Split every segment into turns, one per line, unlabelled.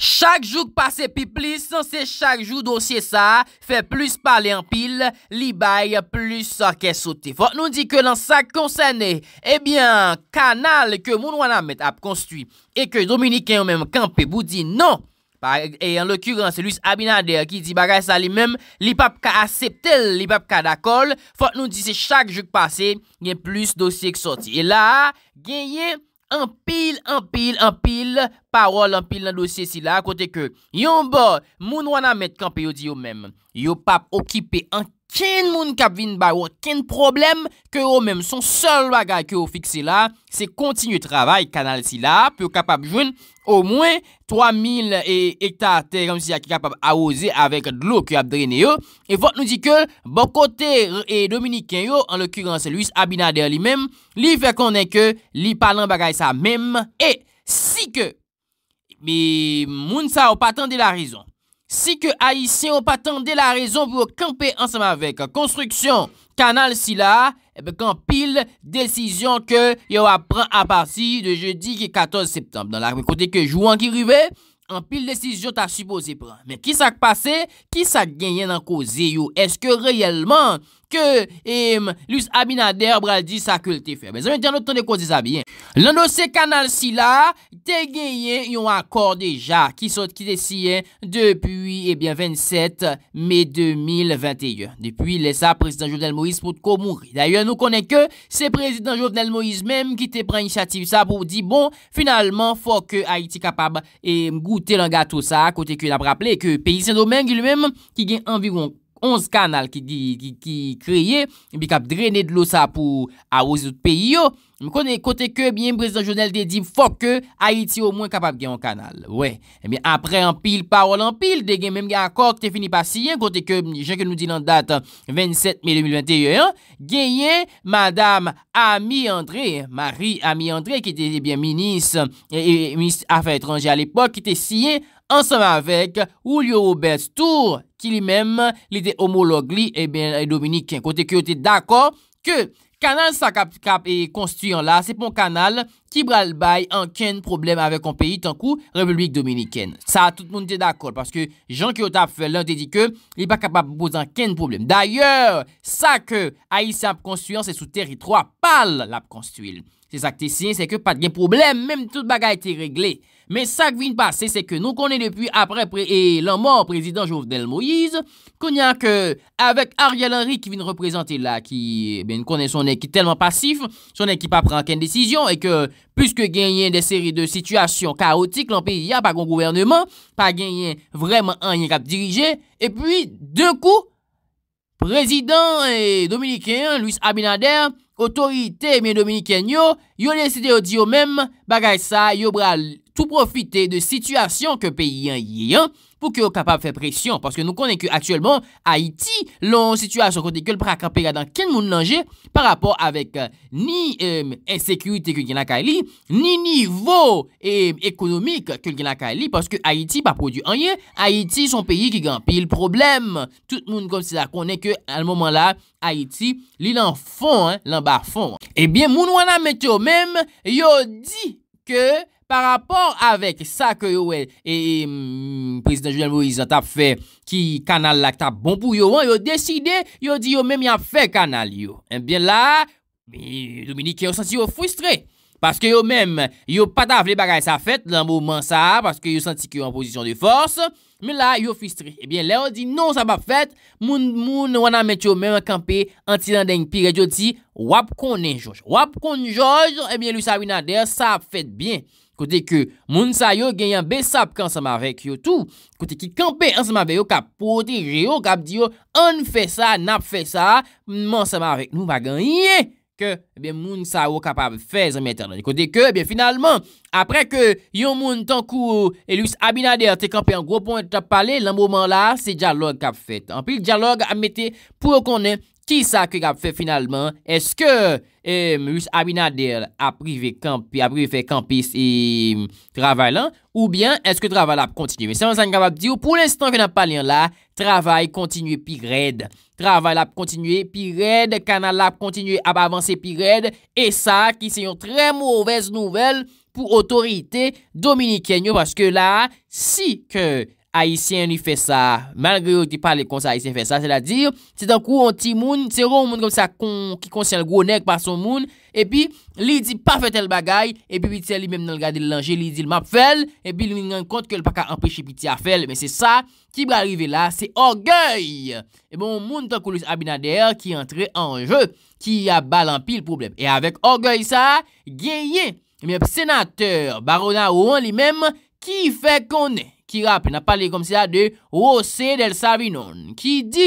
Chak jouk pase pi plis, san se chak jouk dosye sa, fe plis pale an pil, li baye plis sa ke sote. Fok nou di ke lan sa konsene, ebyen, eh kanal ke moun wana met ap konstui, e ke Dominik e yon menm kanpe, bou di non. E en l'okurans, Louis Abinader ki di bagay sa li menm, li pap ka asepte, li pap ka dakol. Fok nou di se chak jouk pase, gen plis dosye ke sote. E la, gen yon... An pil, an pil, an pil, parol an pil nan dosye si la akote ke, yon bo, moun wana met kamp yo di yo men, yo pap okipe an kapil. Ken moun kap vin ba yo, ken problem ke yo menm son sol bagay ke yo fikse la, se kontinu travay kanal si la, pou kapap jwen o mwen 3000 hektar tey kom si ya ki kapap awoze avek dlo ki ap drene yo, e vot nou di ke, bokote e Dominik ken yo, an lòkuren se Louis Abinader li menm, li fè konen ke, li palan bagay sa menm, e si ke, bi moun sa w patan de la rezon. Si ke Aisyen ou pa tende la rezon pou kempe ansem avek, konstruksyon kanal si la, ebeke an pil desisyon ke yo a pran aparsi de jeudi ki 14 septembre. Dan la, me kote ke jouan ki rive, an pil desisyon ta supose pran. Men, ki sa k'pase, ki sa genyen an koze yo? Eske reyelman... ke Luz Abinader bral di sa kulti fe. Bezè mwen di anot tande kon zi sa biyen. Lando se kanal si la, te geyen yon akor deja ki sot ki te siyen depuy ebyen 27 me 2021. Depuy lè sa prezident Jovenel Moïse pout ko mouri. Dayen nou konen ke se prezident Jovenel Moïse mèm ki te pren inisiativ sa pou di bon, finalman, fò ke a iti kapab eh, goutè lan gato sa kote ki yon ap rapple ke peyi se domèngi lè mèm ki gen anviwon 11 kanal ki kriye, bi kap drene de losa pou eh a ouzout peyi yo, konen kote ke, biye, mbe prezident jounel de di, fok ke, Haiti ou mwen kapab gen an kanal. We, biye, apre an pil, parol an pil, de gen menm gen akok, te fini pa siyen, kote ke, jenke nou di nan dat, 27 mele 2021, genyen, madame Amie André, Marie Amie André, ki te, eh biye, minis, minis Afa Etranje al epok, ki te siyen, ansanm avek, ou liyo Robert Stour, ki li menm li te homolog li e eh ben eh, Dominiken. Kote ki yo te dakor ke kanal sa kap e eh, konstuyon la, se pon kanal ki bralbay an ken problem avek an peyi tan kou republik Dominiken. Sa tout moun te dakor, paske jan ki yo ta fe lante di ke li pa kap ap bozan ken problem. Danyer sa ke a yi sa ap konstuyon se sou teri tro ap pal la ap konstuyon. C'est ça que tu c'est que pas de problème, même tout a été réglé. Mais ça qui vient passer, c'est que nous connaissons depuis après et la mort président Jovenel Moïse, qu'on y a que, avec Ariel Henry qui vient représenter là, qui, eh ben, connaît son équipe tellement passif, son équipe pas prend aucune décision, et que, puisque gagner des séries de situations chaotiques, l'Empire pays, y a pas de gouvernement, pas gagné vraiment un cap dirigé, et puis, d'un coup, président eh, dominicain, Luis Abinader, Otorite men Dominiken yo, yo leside o diyo men, bagay sa, yo bra tou profite de situasyon ke peyi yon yon, pou ki yo kapap fè presyon, paske nou konen ki aktuelbon, Haiti, loun situasyon kote, ke l praka pe ya dan ken moun nanje, par rapor avèk euh, ni e-sekurite euh, ke l gena ka li, ni nivou ekonomik euh, ke l gena ka li, paske Haiti pa produ anye, Haiti son peyi ki gena peyi l problem, tout moun konen ki al mouman la, Haiti li l an fon, l an ba fon. Ebyen moun wana met yo mèm, yo di ke, Par rapport avèk sa ke yo wè, e, e president Julien Bouizant a fè ki kanal lak ta bon pou yo wè, yo deside, yo di yo mèm yon fè kanal yo. Ebyen la, Dominique yo senti yo frustre, paske yo mèm, yo pata vle bagay sa fèt, lan mouman sa, paske yo senti ki yo an pozisyon de fòrs, mè la, yo frustre. Ebyen la, yo di, non sa pa fèt, moun wana met yo mèm an kampe, an ti lan deng pi rejoti, wap konen jòj. Wap konen jòj, ebyen lisa Winader sa fèt bèn. Kote ke moun sa yo genyan besap kan sa ma rek yo tou. Kote ki kampe an sa ma veyo kap poti reyo kap diyo an fe sa nap fe sa man sa ma rek nou bagan ye. Ke ebyen eh moun sa yo kap ap fe zan metan. Kote ke ebyen eh finalman apre ke yon moun tankou Elis Abinader te kampe an gwo poun etap pale. Lan mouman la se djalog kap fet. An pil djalog ap mette pou yo konen. Si sa ke gap fe finalman, eske mus Abinadel ap prive kampis e travay lan, ou bien eske travay la ap kontinuye. Se an zan gap ap diyo, pou l'instant gen ap palen la, travay kontinuye pi red. Travay la ap kontinuye pi red, kanal la ap kontinuye ap avanse pi red. E sa ki se yon tre mouvez nouvel pou otorite dominikenyo, paske la si ke... Aisyen ni fe sa Malgre yo ti pale kon sa Aisyen fe sa Se la dir Ti dan kou an ti moun Ti ron moun kon sa Ki konsen l gro nek Par son moun E pi Li di pa fe tel bagay E pi pi ti li menm nan l gade Li lanje Li di l map fel E pi li nan kont Ke l pa ka empeshi Pi ti a fel Men se sa Ki bre arrive la Se orguey E bon moun tan kou lous abinader Ki entre an je Ki ya balan pi l problem E avek orguey sa Gyeye Mep senateur Barona ou an li menm Ki fe kon ne ki rap, na pale kom si la de O.C. del Sabinon, ki di,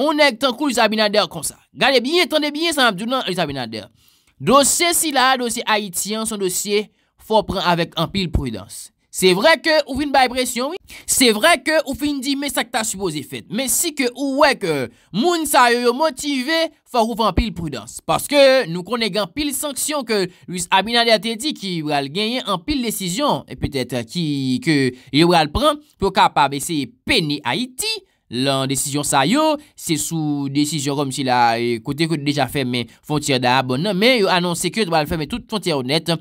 on ek tan kou lisa binader kon sa. Gade bie, tande bie san Abdoulan lisa binader. Dosye si la, dosye Haitian, son dosye, fopran avek an pil prudans. Se vre ke ou fin ba epresyon, se vre ke ou fin di mesak ta supose fet, men si ke ou wek moun sa yo yo motive, fa rouvan pil prudans. Paske nou konen gan pil sanksyon ke luis Abinadi Atendi ki wale genyen an pil desisyon, e petet ki yo wale pran pou kapabe se pene Haiti lan desisyon sa yo, se sou desisyon rom si la kote euh, kote deja feme fontyre da abon, men yo anons se kote wale feme tout fontyre ou nette,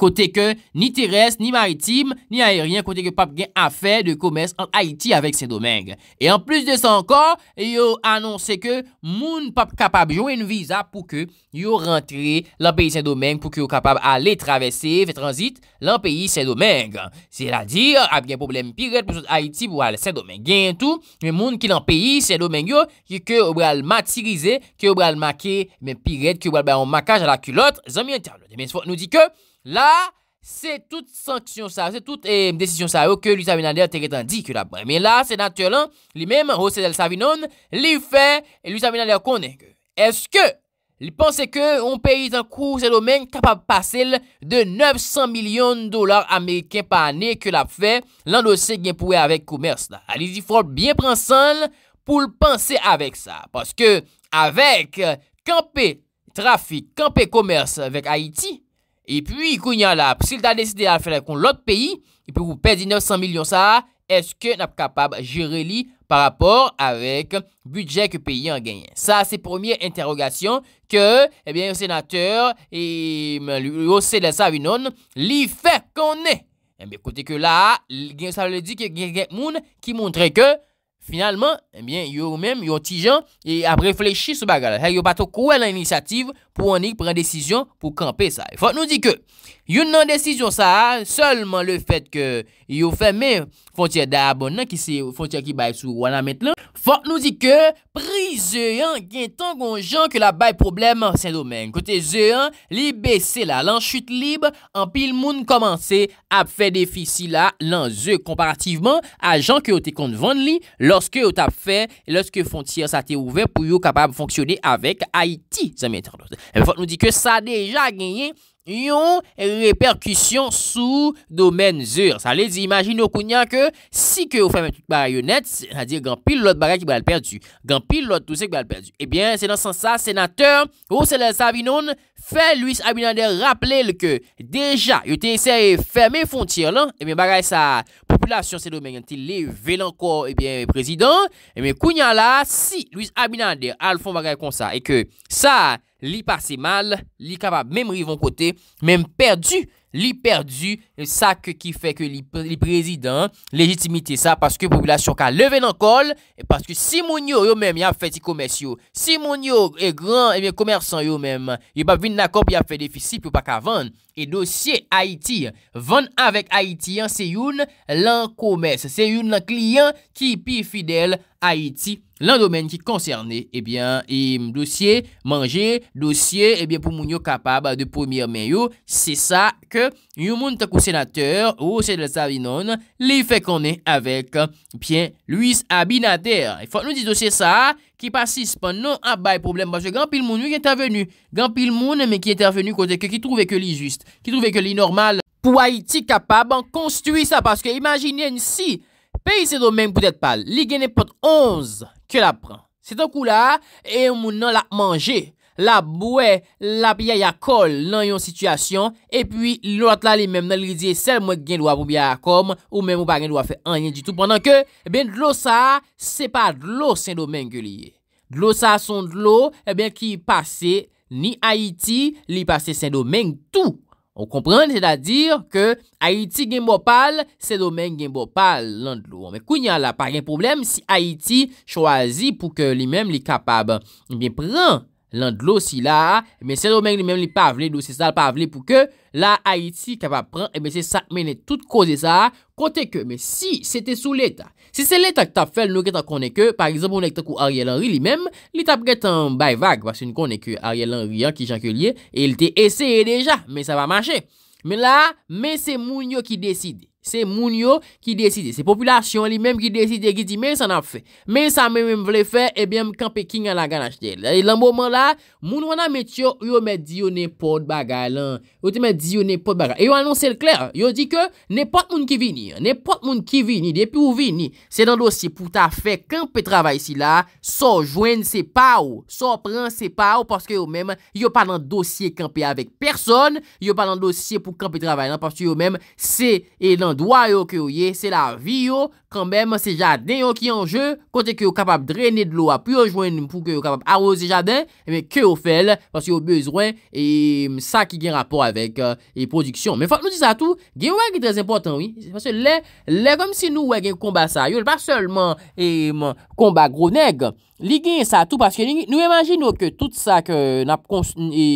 kote ke ni teres, ni maritim, ni aeryen, kote ke pap gen afe de komez an Haiti avèk Saint-Domingue. E an plus de san kon, yo annonse ke moun pap kapab yo en visa pou ke yo rentre l'an peyi Saint-Domingue pou ke yo kapab ale travesse ve transit l'an peyi Saint-Domingue. Se la di, ap gen probleme piret pou sou de Haiti pou ale Saint-Domingue gen tout, men moun ki l'an peyi Saint-Domingue yo, ki ke obral matirize, ki obral make men piret, ki obral be an makaj ala kulot, zan mi an terno. Demen se fok nou di ke, Eh, la, se tout sanksyon sa, se tout desisyon sa yo ke Louisa Vinander te ketan di ke la preme. La, se nater lan, li menm, O.C.L. Savinon, li fe Louisa Vinander konen ke. Eske, li panse ke on peyi zan kou se domen kapap pase l de 900 milyon dolar Ameriken pa ane ke la fe l an do se genpouwe avek koumerse la. Ali, li fol bien pransan pou l panse avek sa. Paske, avek kampe trafik, kampe koumerse vek Haiti... Et puis, kou yon la, s'il ta deside a fere kon l'ot peyi, et pou kou pezi 900 milyon sa, eske nap kapab jire li par rapport avèk budget ke peyi an genyen. Sa, se premier interrogasyon, ke, ebyen, eh yon sénateur, e, yon sè de sa vi non, li fè kon ne. Ebyen, eh kote ke la, genye sa le di ke genye moun, ki montre ke, finalman, ebyen, eh yon mèm, yon ti jan, e ap reflechi sou bagala. Ebyen, yon pato kou an la inisiativ, pou anik pren desisyon pou kampe sa. Fote nou di ke, yon nan desisyon sa, solman le fet ke yon feme, fontyer da abon nan, ki se fontyer ki bay sou wana metlan, fote nou di ke, pri ze yon, gen ton gon jan ke la bay problem an sen domen. Kote ze yon, li besela lan chute libe, an pil moun komanse ap fe defisi la lan ze, komparativeman a jan ke yo te kont van li, loske yo tap fe, loske fontyer sa te ouve, pou yo kapab fonksyode avek Haiti, zemye internaz. Eh, Fote nou di ke sa deja genye yon reperkusyon sou domen zure. Sa le di, imagine yo kounya ke si ke ou fèmè yon net, sa di yon pil lot bagay ki ba l perdu. Yon pil lot tout se ki ba l perdu. Ebyen, eh se nan san sa, senateur Oselen Sabinoun fè Luis Abinander rappele ke deja yote yose fèmè fon tir lan, ebyen eh bagay sa populasyon se domen yon te leve lanko ebyen prezident, ebyen kounya la, si Luis Abinander al fon bagay kon sa, e ke sa... Li pase mal, li kava mèm rivon kote, mèm perdu, li perdu e sa ke ki fe ke li prezidant lejitimite sa Paske populasyon ka leve nan kol, e paske Simonio yo mèm ya fe ti komers yo Simonio e gran, e mèm komersan yo mèm, yo pa vin nan kop ya fe defisip yo pa kavan E dosye Haiti, van avek Haiti, se youn lan komes, se youn lan kliyan ki pi fidel Haiti. Lan domen ki konserne, ebyen, eh e dosye manje, dosye, ebyen eh pou moun yo kapab de pomiye men yo, se sa ke youn moun takou senateur, ou se de sa vinon, li fe konen avek, pien, eh luis abinater. E fon nou di dosye sa, ebyen. Ki pasis pa nou abay ah, problem pa se gant pil moun nou ki entavenu. Gant pil moun men ki entavenu kote ke ki trouve ke li jist. Ki trouve ke li normal. Pou a iti kapab an konstui sa. Paske imajin yen si. Pe isi do men pou det pal. Li genen pot 11 ke la pran. Se do kou la, e moun nan la manje. la bouè, la piya ya kol nan yon situasyon, epwi, lout la li menm nan li diye sel mwen gen dwa pou biya akom, ou menm ou pa gen dwa fe an yen di tout, pandan ke, eben, eh dlo sa, se pa dlo sen domen ke liye. Dlo sa son dlo, eben, eh ki pase ni Haiti, li pase sen domen tou. Ou komprende, se da dir ke, Haiti gen bopal, sen domen gen bopal nan dlo. Mwen kou nyan la, pa gen problem, si Haiti choazi pou ke li menm li kapab, eben, eh pren. Lan dlo si la, men e se yo men li men li pa avle, dou se sa l pa avle pou ke la Haiti ka va pran, men e se sa men net tout koze sa, kote ke, men e si, se te sou l'eta. Se se l'eta ki ta fel, nou ke ta konen ke, par exemple, nou ke ta kou Ariel Henry li men, li ta preten bay vag, wakse nou konen ke Ariel Henry an ki jan ke liye, e il te eseye deja, men sa va manche. Men la, men se moun yo ki deside. Se moun yo ki deside Se populasyon li menm ki deside Ki di men sa nan fe Men sa men menm vle fe Ebyem eh kampe king an la ganache del E lan mouman la Moun wana met yo Yo met di yo ne pot bagay lan Yo te met di yo ne pot bagay E yo anonsel kler Yo di ke Ne pot moun ki vini Ne pot moun ki vini Depi ou vini Se nan dosye pou ta fe Kampe travay si la So jwen se pa ou So pren se pa ou Paske yo menm Yo pa nan dosye kampe avek person Yo pa nan dosye pou kampe travay lan Paske yo menm Se e nan dosye doa yo que o ye, se la vi yo Kanmèm, se jaden yon ki yon jè, kontè ki yon kapap drene de lò, api yon jwen pou ki yon kapap arose jaden, e ke yon fèl, fòs yon bezwen, e sa ki gen rapor avèk, e produksyon. Men fòs nou di sa tout, gen wèk yon tres important, fòs lè, lè kom si nou wèk yon komba sa, yon pa solman, e komba gro neg, li gen sa tout, paske nou emajin nou ke tout sa ke nap e,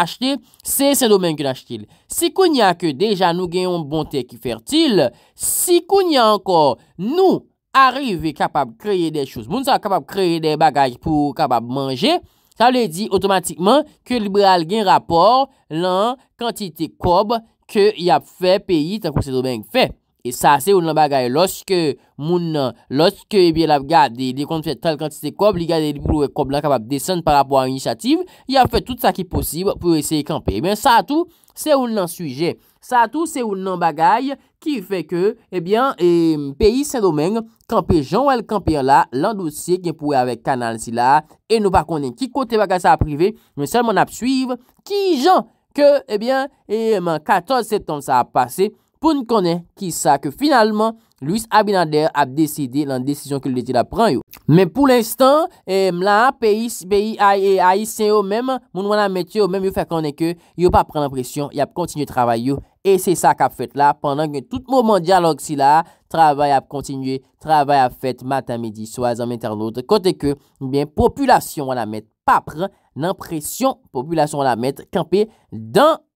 achete, se se domen ki nachetil. Si koun ya ke deja nou gen yon bontè ki fèrtil, si koun ya anko, Nou, arive kapab kreye de chouz, moun sa kapab kreye de bagaj pou kapab manje, sa le di otomatikman ke liberal gen rapor lan kantite kob ke yap fe peyi tan kou se do beng fe. E sa, se ou nan bagay, loske, moun nan, loske, ebyen, eh la v gade, de kon fè tal kantite kob, li gade, li pou lou e kob lan kapap desen par apwa an inisiativ, i a fè tout sa ki posib pou eseye kampe. Ebyen, eh sa tou, se ou nan suje, sa tou, se ou nan bagay, ki fè ke, ebyen, eh e, peyi Saint-Domingue, kampe jan ou el kampe la, lan dosye ki pou e avek kanal si la, e nou pa konen ki kote bagay sa aprive, moun sel moun ap suive, ki jan, ke, ebyen, ebyen, 14 septembre sa ap pase, Poun konen ki sa ke finalman Louis Abinader ap deside lan desisyon ke lese la pran yo. Men pou l'instant, eh, m la ap, peyi, peyi, aye, aye, sen yo menm, moun wana metye yo menm yo fè konen ke, yo pa pren l'impresyon, yap kontinye travay yo, e se sa kap fèt la, pandan gen tout mouman diyalog si la, travay ap kontinye, travay ap fèt, matan, midi, soazan, menter notre, kote ke, m bien, populasyon wana met, pa pren l'impresyon, populasyon wana met, kanpe, dan,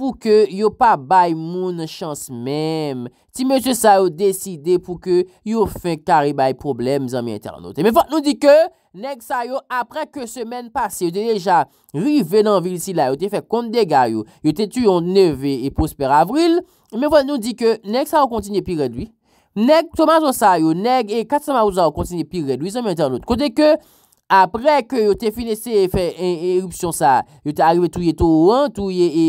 pou ke yo pa bay moun chans mem, ti mèche sa yo deside pou ke yo fe karibay problem zanmè inter notè. Mè fòt nou di ke, neg sa yo apre ke semen pase, yo te deja rive nan vil si la, yo te fe kont dega yo, yo te tu yon neve e posper avril, mè fòt nou di ke, neg sa yo kontine pi redwi, neg tomaz yo sa yo, neg e katsama yo sa yo kontine pi redwi zanmè inter notè. Kote ke, apre ke yo te finese e fe en erupsyon sa, yo te arrive touye tou an, touye e,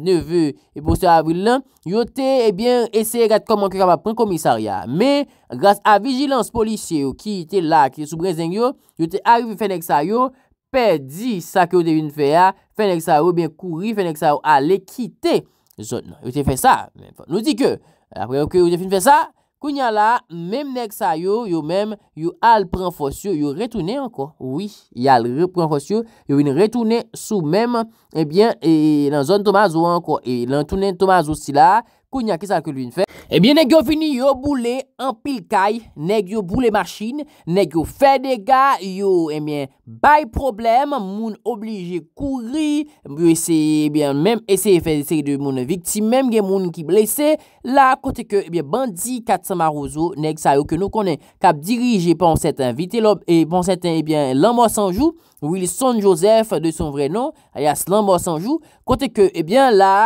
neveu e poste avril lan, yo te, ebyen, eh eseye gade komankye kama pren komisarya. Me, gas a vigilans polisye yo ki te la, ki sou brezeng yo, yo te arrive fenex a yo, pedi sa ki yo devine fe a, fenex a yo, ben kouri fenex a yo, ale kite zon. Yo te fe sa, nou di ke, apre yo ki yo devine fe sa, Kounya la, mem nek sa yo, yo mem, yo al pran fosyo, yo retoune anko. Oui, yal pran fosyo, yo wine retoune sou mem, ebyen, eh e lan zon Thomas ou anko. E lan toune Thomas ou si la, kounya ki sal ke lune fe. Ebyen, nèk yo vini yo boule an pil kay, nèk yo boule machine, nèk yo fè dega, yo, ebyen, bay problem, moun oblige kouri, moun eseye, ebyen, mèm eseye fè eseye de moun viktime, mèm gen moun ki blese, la, kote ke, ebyen, bandi Katamarozo, nèk sa yo ke nou konen, kap dirije, pon sèten, vite lop, e pon sèten, ebyen, Lambo Sanjou, Wilson Joseph de son vrenon, ayas Lambo Sanjou, kote ke, ebyen, la...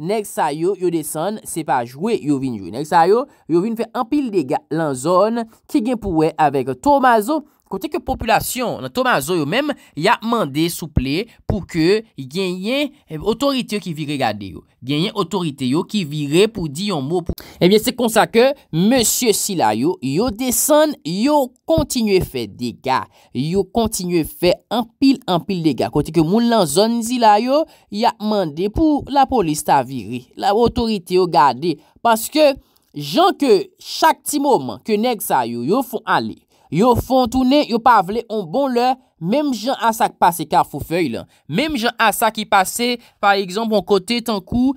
Nek sa yo, yo desen, se pa jwe, yo vin jwe. Nek sa yo, yo vin fe empil dega lan zon, ki gen pouwe avek Tomazo, Kote ke populasyon nan Tomaso yo menm ya mande souple pou ke genyen otorite yo ki vire gade yo. Genyen otorite yo ki vire pou di yon mou pou... Ebyen se konsa ke monsye si la yo yo desen yo kontinye fe dega. Yo kontinye fe anpil anpil dega. Kote ke moun lanzon si la yo ya mande pou la polis ta vire. La otorite yo gade. Paske jan ke chak ti mouman ke neg sa yo yo fon aley. Yo fontounen, yo pavle, on bon lè, mèm jè an sa ki pase kar fò fèy lè. Mèm jè an sa ki pase, par exemple, an kote tankou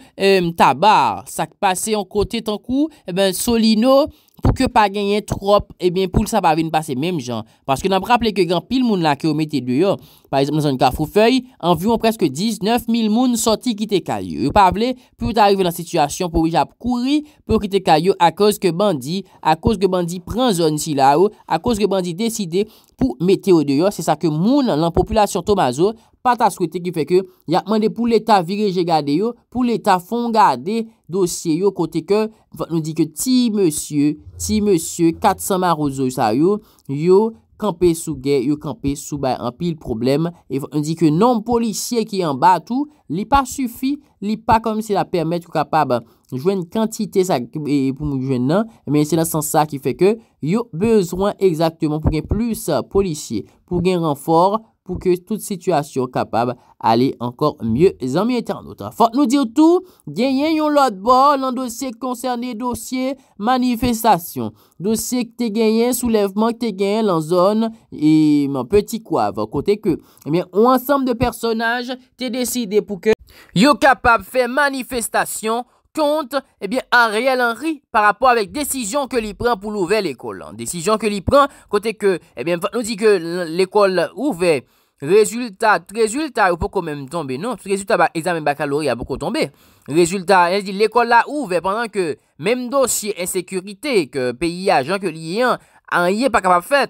tabar. Sa ki pase an kote tankou eh solino, pou ke pa genyen trop, ebyen eh pou sa pa ven pas se menm jan. Paske nan praple ke gen pil moun la ke ou mette do yo, par exemple nan zon ka Foufei, anvyon preske 19 mil moun soti kite kayo. Ou pavle, pou te arrive la situasyon pou wijap kouri, pou kite kayo a koz ke bandi, a koz ke bandi pren zon si la ou, a koz ke bandi deside pou mette yo do yo, se sa ke moun lan populasyon tomazo, Pat aswete ki feke, ya mande pou l'Etat vireje gade yo, pou l'Etat fon gade dosye yo, kote ke nou di ke ti monsye, ti monsye, 400 marouzo yo sa yo, yo kampe sou gè, yo kampe sou bè, anpi l'problem. E On di ke non polisye ki yon batou, li pa sufi, li pa konm si la permèt kou kapab jwen kantite sa, e pou moun jwen nan, men se la san sa ki feke, yo bezwen exaktèman pou gen plus polisye, pou gen renfor, pou ke tout situasyon kapab ale ankor mye zanmye etanoutan. Fote nou diyo tou, genyen yon lot bo, lan dosye konserne dosye manifestasyon. Dosye ke te genyen, soulevman ke te genyen lan zon, e man peti kwa, van kote ke, e ou ansam de personaj, te deside pou ke yon kapab fe manifestasyon, compte, eh bien, Ariel Henry, par rapport avec décision que lui prend pour l'ouvrir l'école. Hein. Décision que lui prend, côté que, eh bien, nous dit que l'école ouvert, résultat, résultat, il quand même tomber, non? Résultat, l'examen bah, examen baccalauréat, beaucoup tombé. Résultat, il dit, l'école là ouvert pendant que, même dossier insécurité, que pays agent que lui en, est pas capable de faire.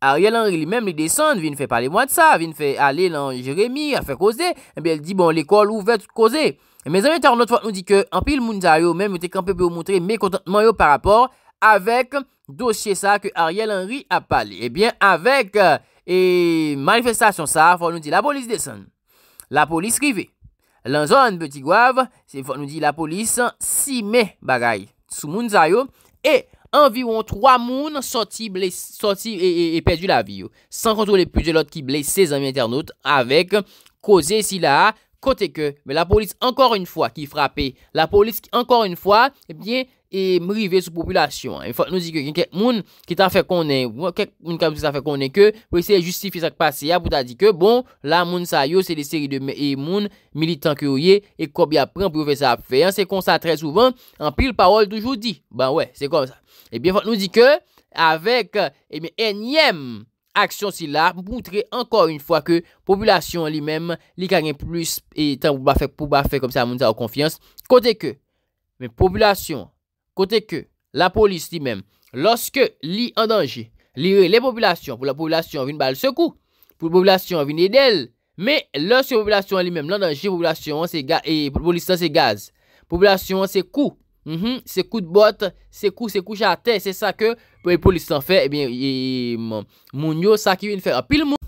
Ariel Henry lui-même il descend, fait faire parler moins de ça, vient fait aller dans Jérémy, a faire causer. Eh bien, il dit, bon, l'école ouverte, causer. Mes amis internautes nous dit que en pile moun même était campé pour montrer mécontentement par rapport avec dossier ça que Ariel Henry a parlé. Eh bien avec euh, et manifestation ça, faut nous dit la police descend. La police rive. zone Petit Guave, c'est faut nous dit la police si met bagay sous moun et environ trois moun sorti blessé sorti et, perdu la vie sans contrôler plus de l'autre qui blessé amis internautes avec causé si là Côté que, mais la police encore une fois qui frappait, la police qui encore une fois, eh bien, et rivé sous population. Hein. Il faut nous dire que y qui t'a fait connaître, quelqu'un qui ça fait connaître que pour essayer de justifier ça qui passé hein, pour t'a dit que bon, la moun sa yo c'est des séries de e et militants militant que yoyé et combien apprend pour faire ça C'est comme ça très souvent, en pile parole toujours dit. Ben ouais, c'est comme ça. Eh bien faut nous dire que avec eh bien énième action si là montrer encore une fois que population lui-même li gagne plus et tant pour pas faire pour pas faire comme ça moun sa confiance côté que mais population côté que la police lui-même lorsque li en danger li les populations pour la population une bal secou pour la population vinn d'elle mais lorsque population lui-même en danger population c'est gaz et police c'est gaz population c'est coup Mhm, se kou de bot, se kou jate Se sa ke pou e polis san fe eh e, Moun yo sa ki vin fe A pil moun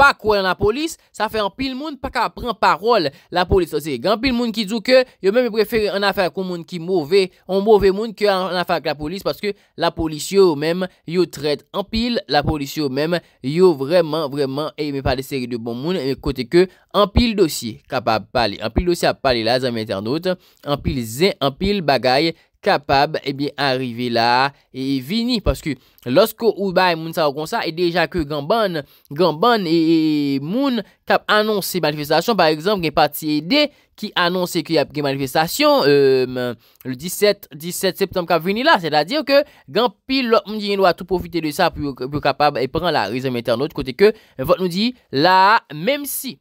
Pa kwen la polis, sa fe anpil moun, pa ka pren parol la polis. Ose, gen anpil moun ki djou ke, yo mè mè e prefere an afer kon moun ki mouve, an mouve moun ke an afer kon la polis, paske la polis yo mèm yo tret anpil, la polis yo mèm yo vreman, vreman, e mè pa de seri de bon moun, e kote ke anpil dosi kapab pali. Anpil dosi ap pali la, zanmè internaut, anpil zè, anpil bagay, kapab, ebyen, eh arive la, e vini, paske, losko ouba e moun sa wakonsa, e deja ke gan ban, gan ban, e moun, kap anonsi manifestasyon, par exemple, gen pati e de, ki anonsi ki apge manifestasyon, euh, le 17, 17 septem kap vini la, se da dir ke, gan pil lop moun diye nou a tou profite de sa, pou kapab, e pran la, rezem internet, kote ke, vot nou di, la, mem si,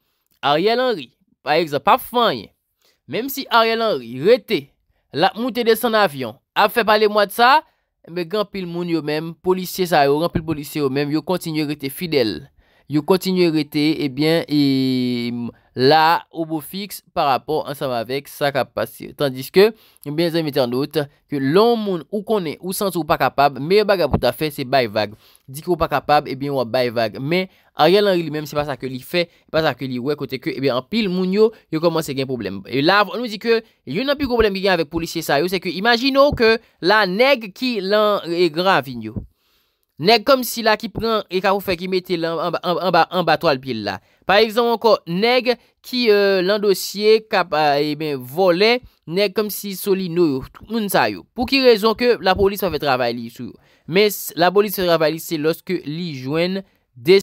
Ariel Henry, pa ek za pa fany, mem si, Ariel Henry, rete, La moute de son avyon. A fe pale mwa de sa, me gampil moun yo men, polisye sa yo, gampil polisye yo men, yo kontinye rete fidel. You continue rete, ebyen, eh la obo fix par rapport ansama vek sa kapasyon. Tandis ke, ebyen, eh zanmite an dote, ke lon moun ou konen ou sans ou pa kapab, me yo baga bouta fe, se bay vag. Di ki ou pa kapab, ebyen, wap bay vag. Men, a riyan lan ri li menm, se pa sa ke li fe, pa sa ke li wekote ke, ebyen, an pil moun yo, yo komanse gen problem. E la, nou di ke, yo nan pi problem gen avek polisye sa yo, se ke, imagino ke, la neg ki lan e gravi nyo. Neg kom si la ki pren e ka pou fe ki mette la an batwal pil la. Par exemple anko, neg ki euh, lan dosye kap a euh, ebe eh volen, neg kom si soli nou yon, nou nsa yon. Pou ki rezon ke la polis pa fe travay li sou. Men la polis se travay li se loske li jwen desi.